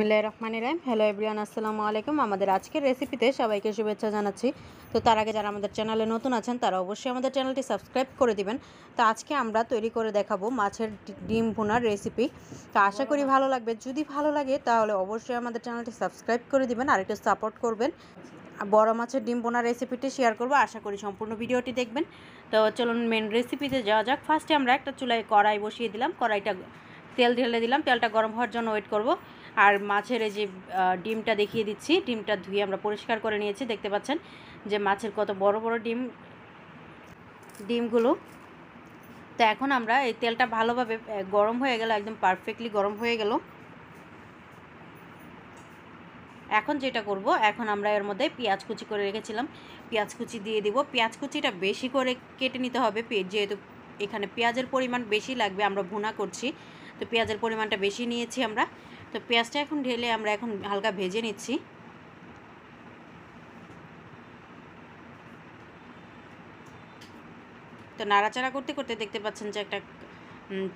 বিসমিল্লাহির রহমানির রহিম hello everyone আসসালামু আলাইকুম আমাদের আজকের রেসিপিতে সবাইকে শুভেচ্ছা জানাচ্ছি তো তার আগে যারা আমাদের চ্যানেলে নতুন আছেন তারা অবশ্যই আমাদের চ্যানেলটি সাবস্ক্রাইব করে দিবেন তো আজকে আমরা তৈরি করে দেখাবো মাছের ডিম ভুনার রেসিপি তো আশা করি ভালো লাগবে যদি ভালো লাগে তাহলে অবশ্যই আমাদের চ্যানেলটি সাবস্ক্রাইব করে দিবেন আর একটু সাপোর্ট করবেন বড় মাছের ডিম বোনার রেসিপিটি শেয়ার করবো আশা করি সম্পূর্ণ ভিডিওটি দেখবেন তো চলুন মেন রেসিপিতে যাওয়া যাক ফার্স্টে আমরা একটা চুলায় কড়াই বসিয়ে দিলাম কড়াইটা তেল ঢেলে দিলাম তেলটা গরম হওয়ার জন্য ওয়েট করবো আর মাছের এই যে ডিমটা দেখিয়ে দিচ্ছি ডিমটা ধুয়ে আমরা পরিষ্কার করে নিয়েছি দেখতে পাচ্ছেন যে মাছের কত বড় বড় ডিম ডিমগুলো তো এখন আমরা এই তেলটা ভালোভাবে গরম হয়ে গেল একদম পারফেক্টলি গরম হয়ে গেল এখন যেটা করব এখন আমরা এর মধ্যে পেঁয়াজ কুচি করে রেখেছিলাম পেঁয়াজ কুচি দিয়ে দিব পেঁয়াজ কুচিটা বেশি করে কেটে নিতে হবে যেহেতু এখানে পেঁয়াজের পরিমাণ বেশি লাগবে আমরা ভুনা করছি তো পেঁয়াজের পরিমাণটা বেশি নিয়েছি আমরা তো পেঁয়াজটা এখন ঢেলে আমরা এখন হালকা ভেজে নিচ্ছি তো নাড়াচাড়া করতে করতে দেখতে পাচ্ছেন যে একটা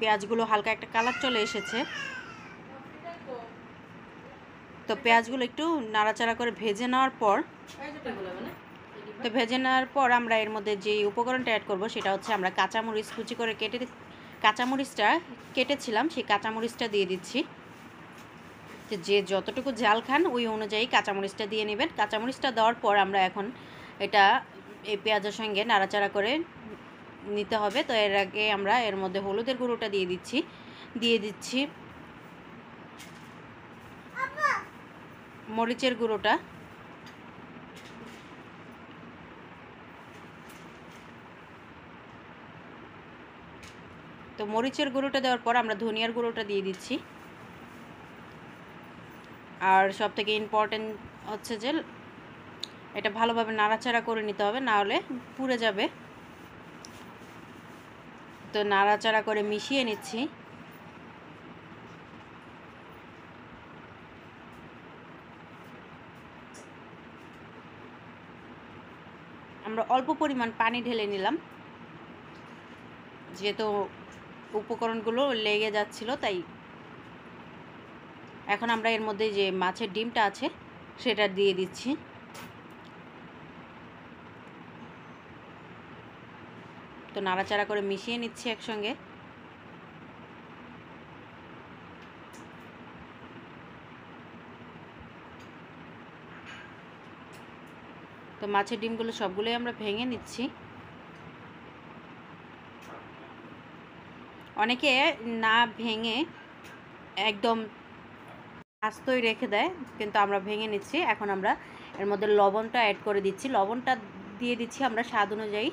পেঁয়াজগুলো হালকা একটা কালার চলে এসেছে তো পেঁয়াজগুলো একটু নাড়াচাড়া করে ভেজে নেওয়ার পর তো ভেজে নেওয়ার পর আমরা এর মধ্যে যে উপকরণটা অ্যাড করব সেটা হচ্ছে আমরা কাঁচামরিচ কুচি করে কেটে কাঁচামরিচটা কেটেছিলাম সেই কাঁচামরিচটা দিয়ে দিচ্ছি যে যতটুকু ঝাল খান ওই অনুযায়ী কাঁচামরিচটা দিয়ে নেবেন কাঁচামরিচটা দেওয়ার পর আমরা এখন এটা এই পেঁয়াজের সঙ্গে নাড়াচাড়া করে নিতে হবে তো এর আগে আমরা এর মধ্যে হলুদের গুঁড়োটা দিয়ে দিচ্ছি দিয়ে দিচ্ছি মরিচের গুঁড়োটা তো মরিচের গুঁড়োটা দেওয়ার পর আমরা ধনিয়ার গুঁড়োটা দিয়ে দিচ্ছি আর সব থেকে ইম্পর্টেন্ট হচ্ছে যে এটা ভালোভাবে নাড়াচাড়া করে নিতে হবে না হলে পুড়ে যাবে তো নাড়াচাড়া করে মিশিয়ে নিচ্ছি আমরা অল্প পরিমাণ পানি ঢেলে নিলাম যেহেতু উপকরণগুলো লেগে যাচ্ছিল তাই এখন আমরা এর মধ্যে যে মাছের ডিমটা আছে সেটা দিয়ে দিচ্ছি তো নাড়াচাড়া করে মিশিয়ে নিচ্ছি একসঙ্গে তো মাছের ডিমগুলো সবগুলোই আমরা ভেঙে নিচ্ছি অনেকে না ভেঙে একদম আস্তই রেখে দেয় কিন্তু আমরা ভেঙে নিচ্ছি এখন আমরা এর মধ্যে লবণটা অ্যাড করে দিচ্ছি লবণটা দিয়ে দিচ্ছি আমরা স্বাদ অনুযায়ী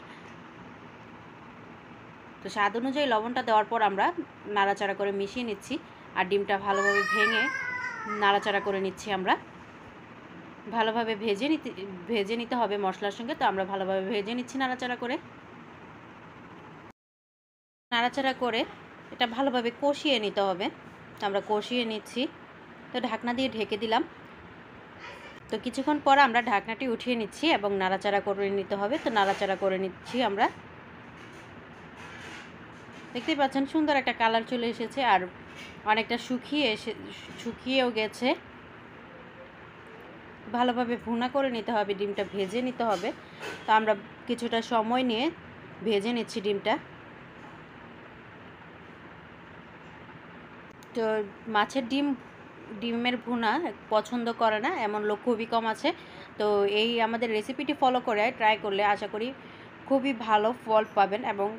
তো স্বাদ অনুযায়ী লবণটা দেওয়ার পর আমরা নাড়াচাড়া করে মিশিয়ে নিচ্ছি আর ডিমটা ভালোভাবে ভেঙে নাড়াচাড়া করে নিচ্ছি আমরা ভালোভাবে ভেজে নিতে ভেজে নিতে হবে মশলার সঙ্গে তো আমরা ভালোভাবে ভেজে নিচ্ছি নাড়াচাড়া করে নাড়াচাড়া করে এটা ভালোভাবে কষিয়ে নিতে হবে তো আমরা কষিয়ে নিচ্ছি তো ঢাকনা দিয়ে ঢেকে দিলাম তো কিছুক্ষণ পর আমরা ঢাকনাটি উঠিয়ে নিচ্ছি এবং নাড়াচাড়া করে নিতে হবে তো নাড়াচাড়া করে নিচ্ছি আমরা দেখতেই পাচ্ছেন সুন্দর একটা কালার চলে এসেছে আর অনেকটা শুকিয়ে এসে শুকিয়েও গেছে ভালোভাবে ভুনা করে নিতে হবে ডিমটা ভেজে নিতে হবে তো আমরা কিছুটা সময় নিয়ে ভেজে নিচ্ছি ডিমটা তো মাছের ডিম ডিমের ভুনা পছন্দ করে না এমন লোক খুবই কম আছে তো এই আমাদের রেসিপিটি ফলো করে ট্রাই করলে আশা করি খুবই ভালো ফল পাবেন এবং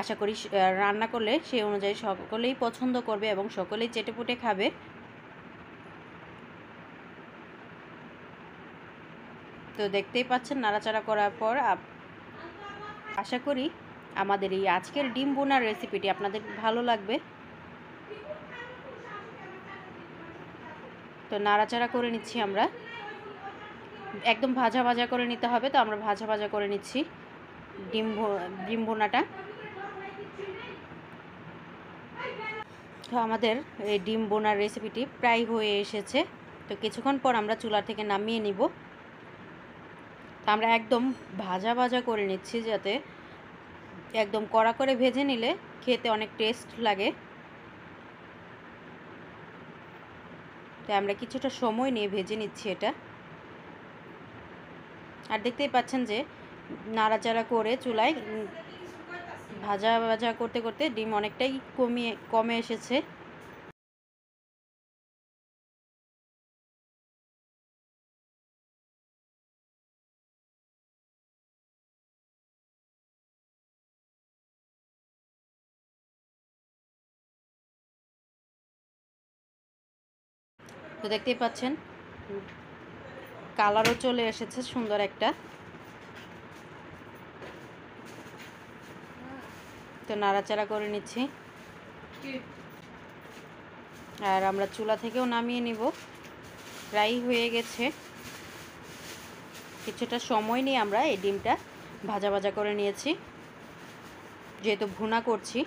আশা করি রান্না করলে সেই অনুযায়ী সকলেই পছন্দ করবে এবং সকলেই চেটেপুটে খাবে তো দেখতেই পাচ্ছেন নাড়াচাড়া করার পর আশা করি আমাদের এই আজকের ডিম বোনার রেসিপিটি আপনাদের ভালো লাগবে তো নাড়াচাড়া করে নিচ্ছি আমরা একদম ভাজা ভাজা করে নিতে হবে তো আমরা ভাজা ভাজা করে নিচ্ছি ডিম ডিম বোনাটা তো আমাদের এই ডিম বোনার রেসিপিটি প্রায় হয়ে এসেছে তো কিছুক্ষণ পর আমরা চুলা থেকে নামিয়ে নিব তো আমরা একদম ভাজা ভাজা করে নিচ্ছি যাতে একদম কড়া করে ভেজে নিলে খেতে অনেক টেস্ট লাগে তাই আমরা কিছুটা সময় নিয়ে ভেজে নিচ্ছি এটা আর দেখতেই পাচ্ছেন যে নাড়াচাড়া করে চুলায় ভাজা ভাজা করতে করতে ডিম অনেকটাই কমিয়ে কমে এসেছে তো দেখতেই পাচ্ছেন কালারও চলে এসেছে সুন্দর একটা তো নাড়াচাড়া করে নিচ্ছি আর আমরা চুলা থেকেও নামিয়ে নিব প্রায় হয়ে গেছে কিছুটা সময় নিয়ে আমরা এই ডিমটা ভাজা ভাজা করে নিয়েছি যেহেতু ভুনা করছি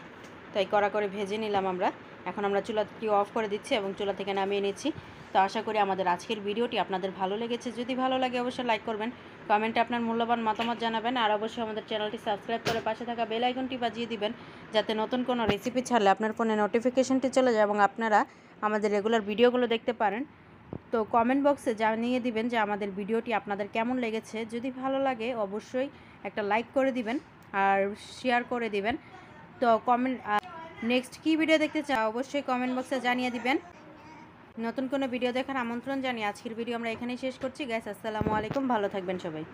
তাই কড়া করে ভেজে নিলাম আমরা এখন আমরা চুলাটি অফ করে দিচ্ছি এবং চুলা থেকে নামিয়ে নিচ্ছি তো আশা করি আমাদের আজকের ভিডিওটি আপনাদের ভালো লেগেছে যদি ভালো লাগে অবশ্যই লাইক করবেন কমেন্টে আপনার মূল্যবান মতামত জানাবেন আর অবশ্যই আমাদের চ্যানেলটি সাবস্ক্রাইব করে পাশে থাকা বেল আইকনটি বাজিয়ে দিবেন যাতে নতুন কোনো রেসিপি ছাড়লে আপনার ফোনে নোটিফিকেশনটি চলে যায় এবং আপনারা আমাদের রেগুলার ভিডিওগুলো দেখতে পারেন তো কমেন্ট বক্সে জানিয়ে দিবেন যে আমাদের ভিডিওটি আপনাদের কেমন লেগেছে যদি ভালো লাগে অবশ্যই একটা লাইক করে দিবেন আর শেয়ার করে দিবেন তো কমেন্ট নেক্সট কি ভিডিও দেখতে চাও অবশ্যই কমেন্ট বক্সে জানিয়ে দিবেন নতুন কোনো ভিডিও দেখার আমন্ত্রণ জানিয়ে আজকের ভিডিও আমরা এখানেই শেষ করছি গ্যাস আসসালামু আলাইকুম ভালো থাকবেন সবাই